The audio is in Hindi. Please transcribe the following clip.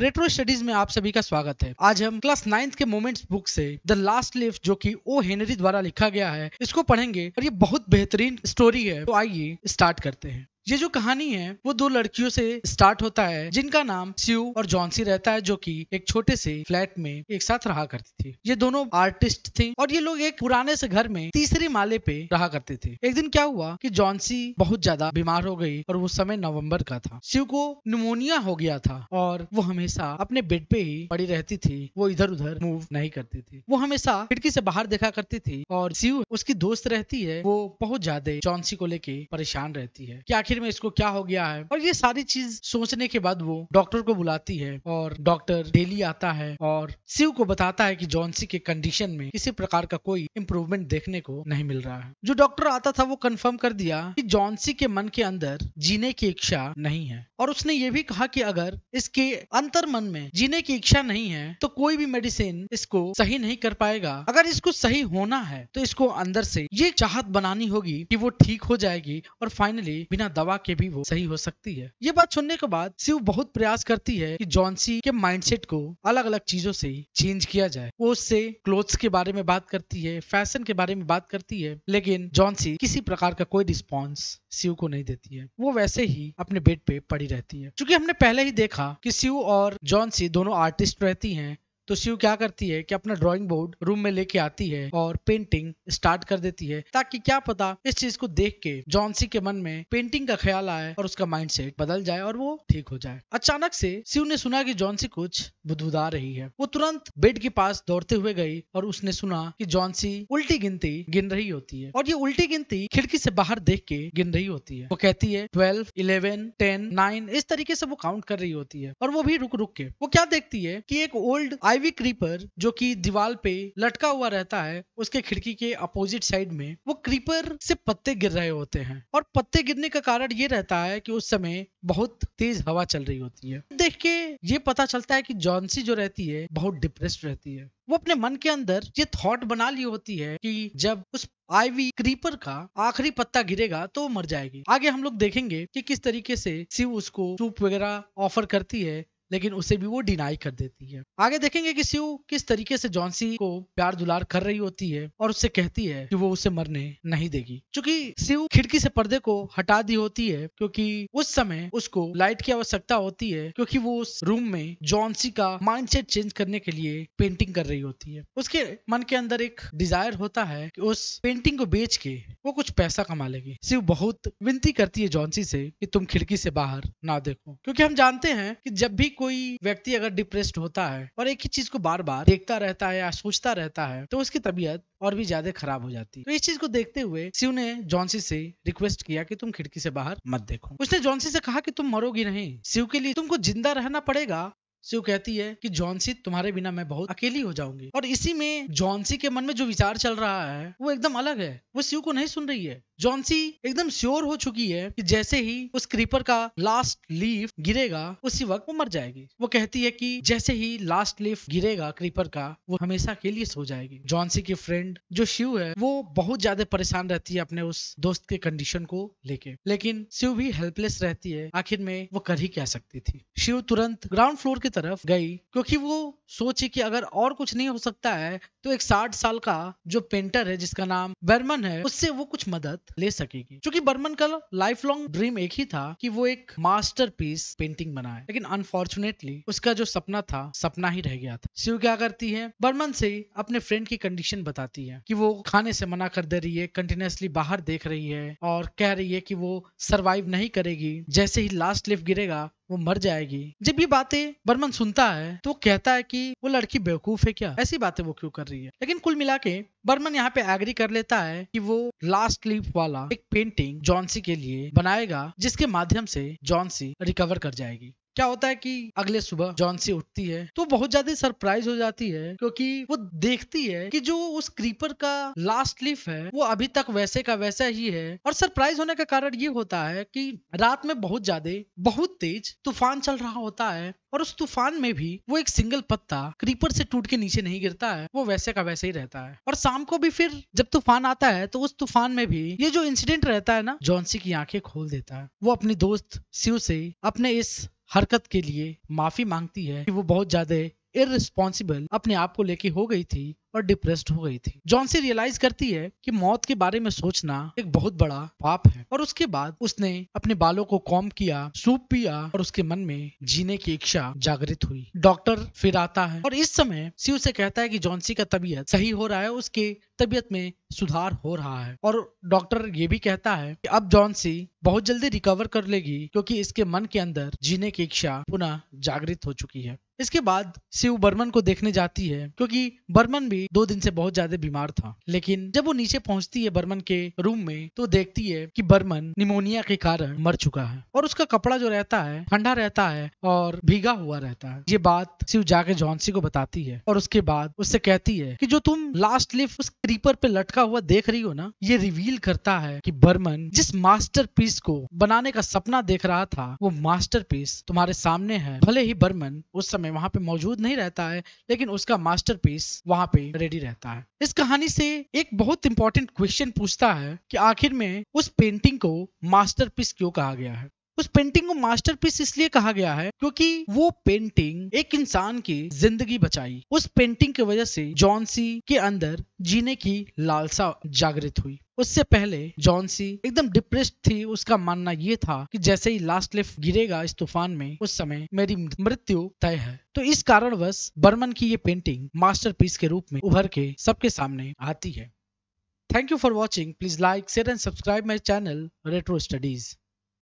रेट्रो स्टडीज में आप सभी का स्वागत है आज हम क्लास नाइन्थ के मोमेंट्स बुक से द लास्ट लिफ्ट जो कि ओ हेनरी द्वारा लिखा गया है इसको पढ़ेंगे और ये बहुत बेहतरीन स्टोरी है तो आइए स्टार्ट करते हैं ये जो कहानी है वो दो लड़कियों से स्टार्ट होता है जिनका नाम स्यू और जॉनसी रहता है जो कि एक छोटे से फ्लैट में एक साथ रहा करती थी ये दोनों आर्टिस्ट थे और ये लोग एक पुराने से घर में तीसरे माले पे रहा करते थे एक दिन क्या हुआ कि जॉनसी बहुत ज्यादा बीमार हो गई और वो समय नवम्बर का था शिव को निमोनिया हो गया था और वो हमेशा अपने बेड पे ही पड़ी रहती थी वो इधर उधर मूव नहीं करती थी वो हमेशा खिड़की से बाहर देखा करती थी और शिव उसकी दोस्त रहती है वो बहुत ज्यादा जॉन्सी को लेके परेशान रहती है क्या आखिर आखिर में इसको क्या हो गया है और ये सारी चीज सोचने के बाद वो डॉक्टर को बुलाती है और डॉक्टर डेली आता है और शिव को बताता है कि जॉन्सी के कंडीशन में किसी प्रकार का कोई इम्प्रूवमेंट देखने को नहीं मिल रहा है जो डॉक्टर आता था वो कंफर्म कर दिया कि जॉन्सी के मन के अंदर जीने की इच्छा नहीं है और उसने ये भी कहा कि अगर इसके अंतर मन में जीने की इच्छा नहीं है तो कोई भी मेडिसिन इसको सही नहीं कर पाएगा अगर इसको सही होना है तो इसको अंदर से ये चाहत बनानी होगी कि वो ठीक हो जाएगी और फाइनली बिना दवा दबा के भी वो सही हो सकती है ये बात सुनने के बाद शिव बहुत प्रयास करती है कि जॉनसी के माइंडसेट को अलग अलग चीजों से चेंज किया जाए वो उससे क्लोथ्स के बारे में बात करती है फैशन के बारे में बात करती है लेकिन जॉनसी किसी प्रकार का कोई रिस्पॉन्स शिव को नहीं देती है वो वैसे ही अपने बेड पे पड़ी रहती है क्योंकि हमने पहले ही देखा कि शिव और जॉनसी दोनों आर्टिस्ट रहती हैं तो शिव क्या करती है कि अपना ड्राइंग बोर्ड रूम में लेके आती है और पेंटिंग स्टार्ट कर देती है ताकि क्या पता इस चीज को देख के जॉनसी के मन में पेंटिंग का ख्याल आए और उसका माइंड सेट बदल जाए और वो ठीक हो जाए अचानक से शिव ने सुना की जॉनसी कुछ बुदबुदा रही है वो तुरंत बेड के पास दौड़ते हुए गई और उसने सुना कि जॉन्सी उल्टी गिनती गिन रही होती है और ये उल्टी गिनती खिड़की से बाहर देख के गिन रही होती है वो कहती है ट्वेल्व इलेवन टेन नाइन इस तरीके से वो काउंट कर रही होती है और वो भी रुक रुक के वो क्या देखती है कि एक ओल्ड आई आईवी क्रीपर जो कि दीवार पे लटका हुआ रहता है उसके खिड़की के अपोजिट साइड में वो क्रीपर से पत्ते गिर रहे होते हैं और पत्ते गिरने का कारण ये रहता है कि उस समय बहुत तेज हवा चल रही होती है देख के ये पता चलता है कि जॉन्सी जो रहती है बहुत डिप्रेस्ड रहती है वो अपने मन के अंदर ये थॉट बना ली होती है कि जब उस आईवी क्रीपर का आखिरी पत्ता गिरेगा तो वो मर जाएगी आगे हम लोग देखेंगे कि किस तरीके से शिव उसको सूप वगैरह ऑफर करती है लेकिन उसे भी वो डिनाई कर देती है आगे देखेंगे कि शिव किस तरीके से जॉनसी को प्यार दुलार कर रही होती है और उससे कहती है कि वो उसे मरने नहीं देगी क्योंकि शिव खिड़की से पर्दे को हटा दी होती है क्योंकि उस समय उसको लाइट की आवश्यकता होती है क्योंकि वो उस रूम में जॉनसी का माइंड चेंज करने के लिए पेंटिंग कर रही होती है उसके मन के अंदर एक डिजायर होता है कि उस पेंटिंग को बेच के वो कुछ पैसा कमा लेगी शिव बहुत विनती करती है जॉन्सी से कि तुम खिड़की से बाहर ना देखो क्योंकि हम जानते हैं कि जब भी कोई व्यक्ति अगर डिप्रेस्ड होता है और एक ही चीज को बार बार देखता रहता है या सोचता रहता है तो उसकी तबीयत और भी ज्यादा खराब हो जाती है तो इस चीज को देखते हुए शिव ने जॉन्सी से रिक्वेस्ट किया कि तुम खिड़की से बाहर मत देखो उसने जॉन्सी से कहा कि तुम मरोगी नहीं शिव के लिए तुमको जिंदा रहना पड़ेगा शिव कहती है कि जॉन्सी तुम्हारे बिना मैं बहुत अकेली हो जाऊंगी और इसी में जॉन्सी के मन में जो विचार चल रहा है वो एकदम अलग है वो शिव को नहीं सुन रही है जॉन्सी एकदम श्योर हो चुकी है कि जैसे ही उस क्रीपर का लास्ट लीफ गिरेगा उसी वक्त वो मर जाएगी वो कहती है कि जैसे ही लास्ट लीफ गिरेगा क्रीपर का वो हमेशा के लिए सो जाएगी जॉन्सी की फ्रेंड जो शिव है वो बहुत ज्यादा परेशान रहती है अपने उस दोस्त के कंडीशन को लेके लेकिन शिव भी हेल्पलेस रहती है आखिर में वो कर ही क्या सकती थी शिव तुरंत ग्राउंड फ्लोर की तरफ गई क्योंकि वो सोचे कि अगर और कुछ नहीं हो सकता है तो एक साठ साल का जो पेंटर है जिसका नाम बर्मन है उससे वो कुछ मदद ले सकेगी क्योंकि बर्मन का लाइफ लॉन्ग ड्रीम एक ही था कि वो एक मास्टर पीस पेंटिंग बनाए लेकिन अनफॉर्चुनेटली उसका जो सपना था सपना ही रह गया था शिव क्या करती है बर्मन से अपने फ्रेंड की कंडीशन बताती है कि वो खाने से मना कर दे रही है कंटिन्यूसली बाहर देख रही है और कह रही है कि वो सरवाइव नहीं करेगी जैसे ही लास्ट लिफ्ट गिरेगा वो मर जाएगी जब ये बातें बर्मन सुनता है तो कहता है कि वो लड़की बेवकूफ है क्या ऐसी बातें वो क्यों कर रही है लेकिन कुल मिला के बर्मन यहाँ पे एग्री कर लेता है कि वो लास्ट लीप वाला एक पेंटिंग जॉनसी के लिए बनाएगा जिसके माध्यम से जॉनसी रिकवर कर जाएगी क्या होता है कि अगले सुबह जॉन्सी उठती है तो बहुत ज्यादा सरप्राइज हो जाती है क्योंकि वो देखती है कि जो उस क्रीपर का लास्ट लिफ है वो अभी तक वैसे का वैसा ही है और सरप्राइज होने का कारण ये होता है कि रात में बहुत ज्यादा बहुत तेज तूफान चल रहा होता है और उस तूफान में भी वो एक सिंगल पत्ता क्रीपर से टूट के नीचे नहीं गिरता है वो वैसे का वैसे ही रहता है और शाम को भी फिर जब तूफान आता है तो उस तूफान में भी ये जो इंसिडेंट रहता है ना जॉनसी की आंखें खोल देता है वो अपने दोस्त शिव से अपने इस हरकत के लिए माफ़ी मांगती है कि वो बहुत ज़्यादा इरेस्पॉन्सिबल अपने आप को लेके हो गई थी और डिप्रेस्ड हो गई थी जॉनसी रियलाइज करती है कि मौत के बारे में सोचना एक बहुत बड़ा पाप है और उसके बाद उसने अपने बालों को कॉम किया सूप पिया और उसके मन में जीने की इच्छा जागृत हुई डॉक्टर फिर आता है और इस समय शिव से कहता है कि जॉनसी का तबीयत सही हो रहा है उसके तबीयत में सुधार हो रहा है और डॉक्टर ये भी कहता है कि अब जॉनसी बहुत जल्दी रिकवर कर लेगी क्योंकि इसके मन के अंदर जीने की इच्छा पुनः जागृत हो चुकी है इसके बाद शिव बर्मन को देखने जाती है क्योंकि बर्मन भी दो दिन से बहुत ज्यादा बीमार था लेकिन जब वो नीचे पहुंचती है बर्मन के रूम में तो देखती है कि बर्मन निमोनिया के कारण मर चुका है और उसका कपड़ा जो रहता है ठंडा रहता है और भीगा हुआ रहता है ये बात शिव जाके जॉन्सी को बताती है और उसके बाद उससे कहती है कि जो तुम लास्ट लिफ उस क्रीपर पे लटका हुआ देख रही हो ना ये रिवील करता है कि बर्मन जिस मास्टर को बनाने का सपना देख रहा था वो मास्टर तुम्हारे सामने है भले ही बर्मन उस समय में वहाँ पे मौजूद नहीं रहता है लेकिन उसका पीस वहाँ पे रेडी रहता है इस कहानी से एक बहुत इंपॉर्टेंट क्वेश्चन पूछता है कि आखिर में उस पेंटिंग को मास्टर क्यों कहा गया है उस पेंटिंग को मास्टरपीस इसलिए कहा गया है क्योंकि वो पेंटिंग एक इंसान की जिंदगी बचाई उस पेंटिंग की वजह से जॉनसी के अंदर जीने की लालसा जागृत हुई उससे पहले जॉनसी एकदम डिप्रेस्ड थी उसका मानना ये था कि जैसे ही लास्ट लिफ्ट गिरेगा इस तूफान में उस समय मेरी मृत्यु तय है तो इस कारणवश बर्मन की ये पेंटिंग मास्टरपीस के रूप में उभर के सबके सामने आती है thank you for watching please like share and subscribe my channel retro studies